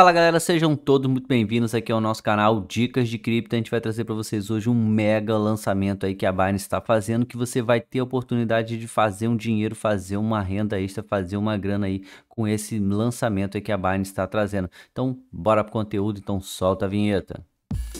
Fala galera, sejam todos muito bem-vindos aqui ao nosso canal Dicas de Cripto. A gente vai trazer para vocês hoje um mega lançamento aí que a Binance está fazendo, que você vai ter a oportunidade de fazer um dinheiro, fazer uma renda extra, fazer uma grana aí com esse lançamento aí que a Binance está trazendo. Então, bora pro conteúdo, então solta a vinheta. Música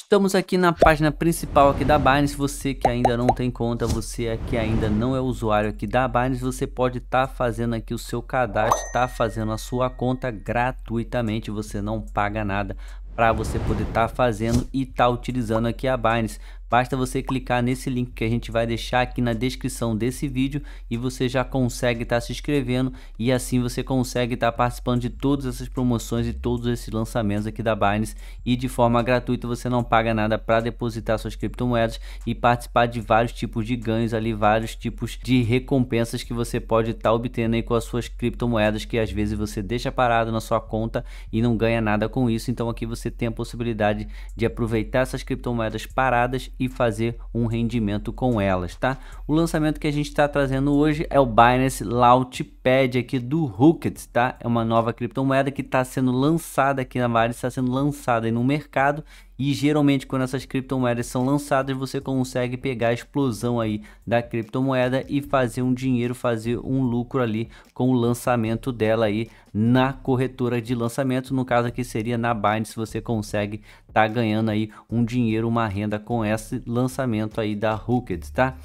Estamos aqui na página principal aqui da Binance, você que ainda não tem conta, você que ainda não é usuário aqui da Binance, você pode estar tá fazendo aqui o seu cadastro, estar tá fazendo a sua conta gratuitamente, você não paga nada para você poder estar tá fazendo e estar tá utilizando aqui a Binance. Basta você clicar nesse link que a gente vai deixar aqui na descrição desse vídeo e você já consegue estar tá se inscrevendo e assim você consegue estar tá participando de todas essas promoções e todos esses lançamentos aqui da Binance e de forma gratuita você não paga nada para depositar suas criptomoedas e participar de vários tipos de ganhos ali, vários tipos de recompensas que você pode estar tá obtendo aí com as suas criptomoedas que às vezes você deixa parado na sua conta e não ganha nada com isso. Então aqui você tem a possibilidade de aproveitar essas criptomoedas paradas e fazer um rendimento com elas, tá? O lançamento que a gente está trazendo hoje é o Binance Launch. Wikipedia aqui do Hooked, tá? É uma nova criptomoeda que está sendo lançada aqui na Vale, está sendo lançada no mercado e geralmente quando essas criptomoedas são lançadas você consegue pegar a explosão aí da criptomoeda e fazer um dinheiro, fazer um lucro ali com o lançamento dela aí na corretora de lançamento, no caso aqui seria na Binance, você consegue tá ganhando aí um dinheiro, uma renda com esse lançamento aí da Hooked, tá?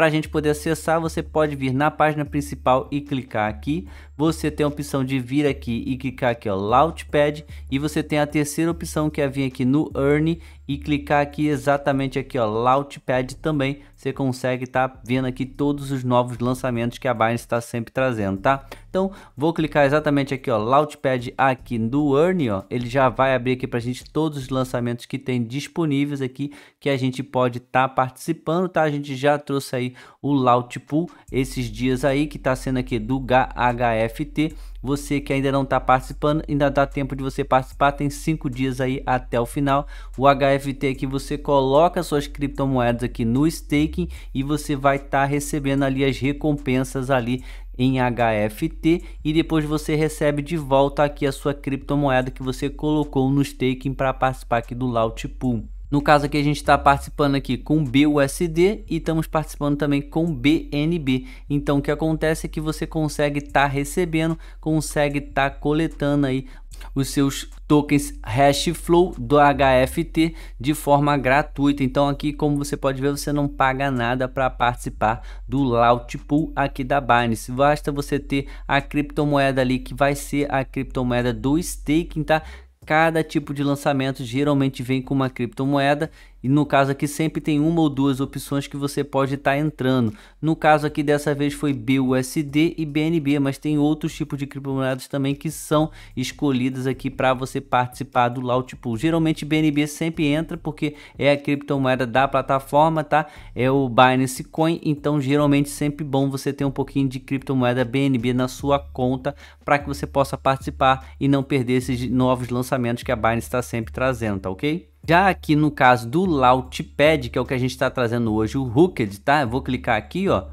Para a gente poder acessar, você pode vir na página principal e clicar aqui. Você tem a opção de vir aqui e clicar aqui, ó, Launchpad. E você tem a terceira opção que é vir aqui no Earn e clicar aqui exatamente aqui, ó, Launchpad também você consegue estar tá vendo aqui todos os novos lançamentos que a Binance está sempre trazendo, tá? Então, vou clicar exatamente aqui, ó, Launchpad aqui no Earn, ó, ele já vai abrir aqui para a gente todos os lançamentos que tem disponíveis aqui, que a gente pode estar tá participando, tá? A gente já trouxe aí o Launchpool esses dias aí, que está sendo aqui do HFT, você que ainda não está participando, ainda dá tempo de você participar, tem cinco dias aí até o final. O HFT que você coloca suas criptomoedas aqui no staking e você vai estar tá recebendo ali as recompensas ali em HFT e depois você recebe de volta aqui a sua criptomoeda que você colocou no staking para participar aqui do Launch Pool. No caso aqui a gente está participando aqui com BUSD e estamos participando também com BNB. Então o que acontece é que você consegue estar tá recebendo, consegue estar tá coletando aí os seus tokens Hashflow do HFT de forma gratuita. Então aqui, como você pode ver, você não paga nada para participar do Laut Pool aqui da Binance. Basta você ter a criptomoeda ali que vai ser a criptomoeda do staking, tá? Cada tipo de lançamento geralmente vem com uma criptomoeda e no caso aqui sempre tem uma ou duas opções que você pode estar tá entrando. No caso aqui dessa vez foi BUSD e BNB, mas tem outros tipos de criptomoedas também que são escolhidas aqui para você participar do Launch Pool. Geralmente BNB sempre entra porque é a criptomoeda da plataforma, tá? É o Binance Coin, então geralmente sempre bom você ter um pouquinho de criptomoeda BNB na sua conta para que você possa participar e não perder esses novos lançamentos que a Binance está sempre trazendo, tá OK? Já aqui no caso do Lautpad, que é o que a gente está trazendo hoje, o Hooked, tá? Eu vou clicar aqui, ó.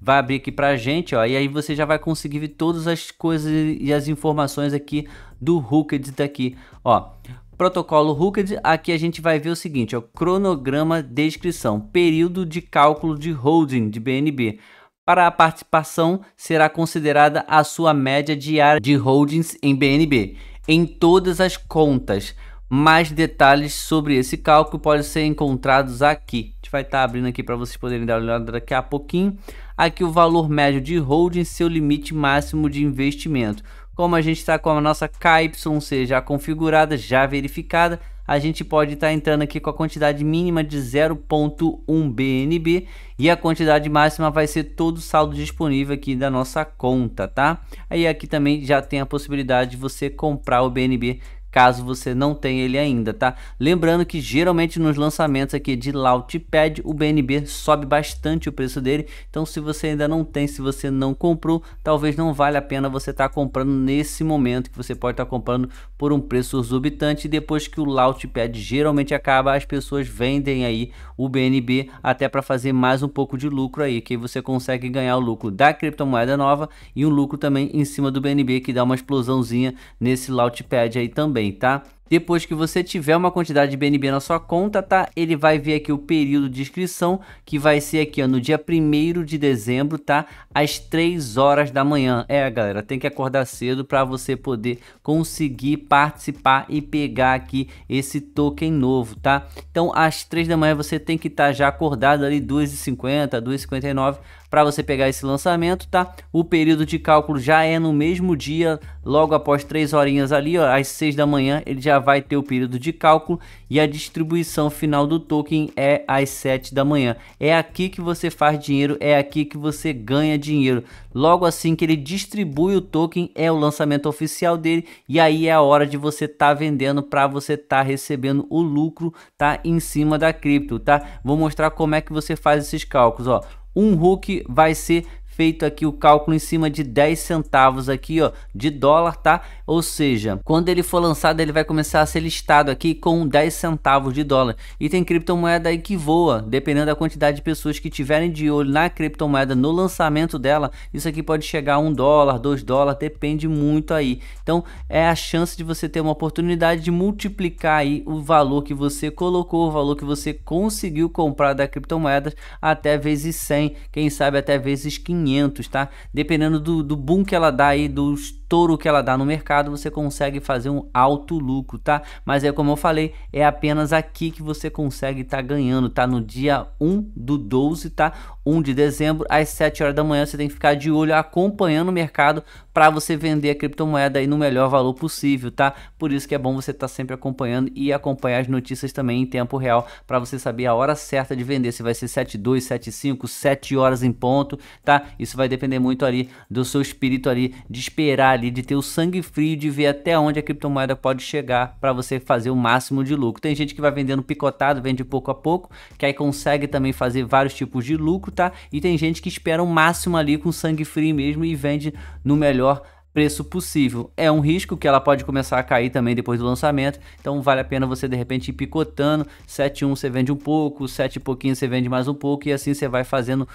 Vai abrir aqui pra gente, ó. E aí você já vai conseguir ver todas as coisas e as informações aqui do Hooked daqui, ó. Protocolo Hooked, aqui a gente vai ver o seguinte, ó. Cronograma, descrição, período de cálculo de holding de BNB. Para a participação, será considerada a sua média diária de holdings em BNB, em todas as contas. Mais detalhes sobre esse cálculo podem ser encontrados aqui. A gente vai estar tá abrindo aqui para vocês poderem dar uma olhada daqui a pouquinho. Aqui o valor médio de holding, seu limite máximo de investimento. Como a gente está com a nossa KYC já configurada, já verificada, a gente pode estar tá entrando aqui com a quantidade mínima de 0.1 BNB e a quantidade máxima vai ser todo o saldo disponível aqui da nossa conta, tá? Aí aqui também já tem a possibilidade de você comprar o BNB caso você não tenha ele ainda, tá? Lembrando que geralmente nos lançamentos aqui de Lautpad, o BNB sobe bastante o preço dele, então se você ainda não tem, se você não comprou, talvez não valha a pena você estar tá comprando nesse momento, que você pode estar tá comprando por um preço exorbitante, depois que o Lautpad geralmente acaba, as pessoas vendem aí o BNB até para fazer mais um pouco de lucro aí, que aí você consegue ganhar o lucro da criptomoeda nova e um lucro também em cima do BNB, que dá uma explosãozinha nesse Lautpad aí também também, tá? Depois que você tiver uma quantidade de BNB na sua conta, tá? Ele vai ver aqui o período de inscrição, que vai ser aqui ó, no dia 1 de dezembro, tá? Às 3 horas da manhã. É, galera, tem que acordar cedo para você poder conseguir participar e pegar aqui esse token novo, tá? Então, às 3 da manhã você tem que estar tá já acordado ali 2h50, 2 h para você pegar esse lançamento, tá? O período de cálculo já é no mesmo dia, logo após 3 horinhas ali, ó, às 6 da manhã, ele já vai ter o período de cálculo e a distribuição final do token é às 7 da manhã. É aqui que você faz dinheiro, é aqui que você ganha dinheiro. Logo assim que ele distribui o token, é o lançamento oficial dele e aí é a hora de você estar tá vendendo para você estar tá recebendo o lucro, tá em cima da cripto, tá? Vou mostrar como é que você faz esses cálculos, ó um hook vai ser feito aqui o cálculo em cima de 10 centavos aqui, ó, de dólar, tá? Ou seja, quando ele for lançado, ele vai começar a ser listado aqui com 10 centavos de dólar. E tem criptomoeda aí que voa, dependendo da quantidade de pessoas que tiverem de olho na criptomoeda no lançamento dela, isso aqui pode chegar a 1 dólar, 2 dólares, depende muito aí. Então, é a chance de você ter uma oportunidade de multiplicar aí o valor que você colocou, o valor que você conseguiu comprar da criptomoeda até vezes 100, quem sabe até vezes 500 500, tá? Dependendo do, do boom que ela dá aí dos touro que ela dá no mercado, você consegue fazer um alto lucro, tá? Mas é como eu falei, é apenas aqui que você consegue estar tá ganhando, tá? No dia 1 do 12, tá? 1 de dezembro, às 7 horas da manhã, você tem que ficar de olho acompanhando o mercado para você vender a criptomoeda aí no melhor valor possível, tá? Por isso que é bom você estar tá sempre acompanhando e acompanhar as notícias também em tempo real para você saber a hora certa de vender, se vai ser 72, 75, 7 horas em ponto, tá? Isso vai depender muito ali do seu espírito ali de esperar ali, de ter o sangue frio, de ver até onde a criptomoeda pode chegar para você fazer o máximo de lucro. Tem gente que vai vendendo picotado, vende pouco a pouco, que aí consegue também fazer vários tipos de lucro, tá? E tem gente que espera o máximo ali com sangue frio mesmo e vende no melhor preço possível. É um risco que ela pode começar a cair também depois do lançamento, então vale a pena você de repente ir picotando, 7.1 você vende um pouco, 7 e pouquinho você vende mais um pouco e assim você vai fazendo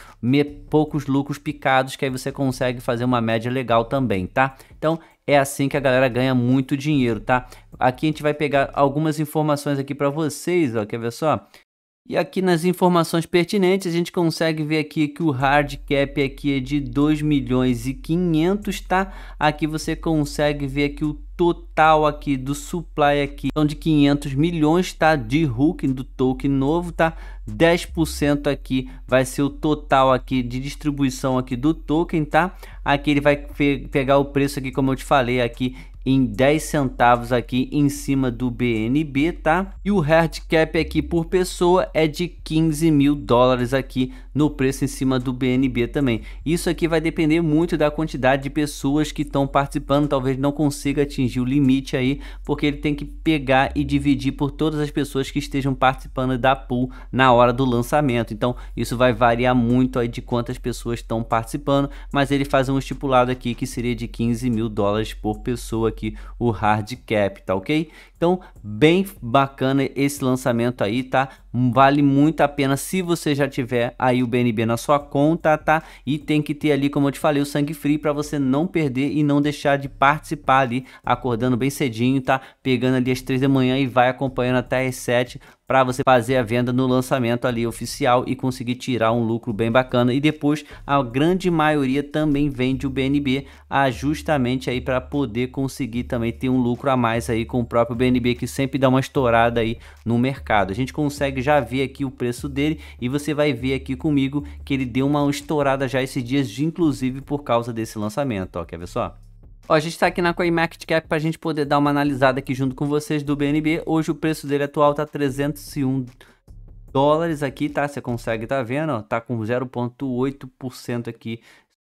poucos lucros picados que aí você consegue fazer uma média legal também, tá? Então é assim que a galera ganha muito dinheiro, tá? Aqui a gente vai pegar algumas informações aqui para vocês, ó, quer ver só? E aqui nas informações pertinentes, a gente consegue ver aqui que o hard cap aqui é de 2 milhões e 500, tá? Aqui você consegue ver que o total aqui do supply aqui são de 500 milhões tá de hook do token novo tá 10% aqui vai ser o total aqui de distribuição aqui do token tá aqui ele vai pe pegar o preço aqui como eu te falei aqui em 10 centavos aqui em cima do BNB, tá? E o hard cap aqui por pessoa é de 15 mil dólares aqui no preço em cima do BNB também. Isso aqui vai depender muito da quantidade de pessoas que estão participando, talvez não consiga atingir atingir o limite aí, porque ele tem que pegar e dividir por todas as pessoas que estejam participando da pool na hora do lançamento. Então, isso vai variar muito aí de quantas pessoas estão participando, mas ele faz um estipulado aqui que seria de 15 mil dólares por pessoa aqui, o hard cap, tá ok? Então, bem bacana esse lançamento aí, tá? Vale muito a pena se você já tiver aí o BNB na sua conta, tá? E tem que ter ali, como eu te falei, o sangue frio para você não perder e não deixar de participar ali, acordando bem cedinho, tá? Pegando ali às 3 da manhã e vai acompanhando até às 7 para você fazer a venda no lançamento ali oficial e conseguir tirar um lucro bem bacana e depois a grande maioria também vende o BNB ah, justamente aí para poder conseguir também ter um lucro a mais aí com o próprio BNB que sempre dá uma estourada aí no mercado. A gente consegue já ver aqui o preço dele e você vai ver aqui comigo que ele deu uma estourada já esses dias, inclusive por causa desse lançamento, ó, quer ver só? Ó, a gente está aqui na CoinMarketCap para a gente poder dar uma analisada aqui junto com vocês do BNB. Hoje o preço dele atual tá 301 dólares aqui, tá? Você consegue tá vendo, ó, tá com 0.8% aqui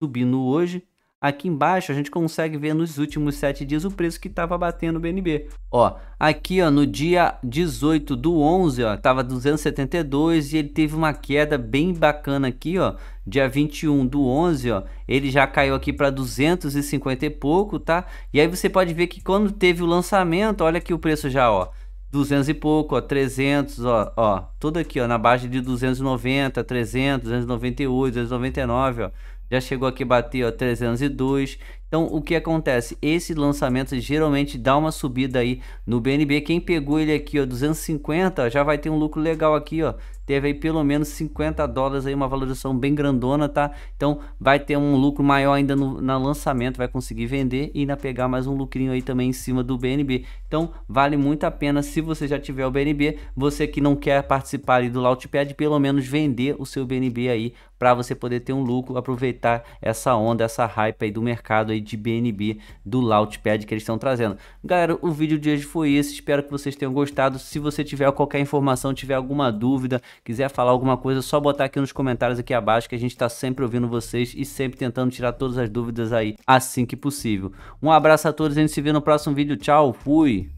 subindo hoje. Aqui embaixo a gente consegue ver nos últimos 7 dias o preço que estava batendo o BNB. Ó, aqui ó, no dia 18 do 11, ó, tava 272 e ele teve uma queda bem bacana aqui, ó. Dia 21 do 11, ó, ele já caiu aqui para 250 e pouco, tá? E aí você pode ver que quando teve o lançamento, olha aqui o preço já, ó. 200 e pouco, ó, 300, ó, ó, tudo aqui, ó, na base de 290, 300, 298, 299, ó já chegou aqui a ó, 302, então, o que acontece? Esse lançamento geralmente dá uma subida aí no BNB. Quem pegou ele aqui, ó, 250, já vai ter um lucro legal aqui, ó. Teve aí pelo menos 50 dólares aí, uma valorização bem grandona, tá? Então, vai ter um lucro maior ainda no na lançamento, vai conseguir vender e ainda pegar mais um lucrinho aí também em cima do BNB. Então, vale muito a pena se você já tiver o BNB, você que não quer participar ali do Launchpad, pelo menos vender o seu BNB aí para você poder ter um lucro, aproveitar essa onda, essa hype aí do mercado aí aí de BNB do Launchpad que eles estão trazendo. Galera, o vídeo de hoje foi esse, espero que vocês tenham gostado. Se você tiver qualquer informação, tiver alguma dúvida, quiser falar alguma coisa, é só botar aqui nos comentários aqui abaixo que a gente está sempre ouvindo vocês e sempre tentando tirar todas as dúvidas aí assim que possível. Um abraço a todos, a gente se vê no próximo vídeo. Tchau, fui!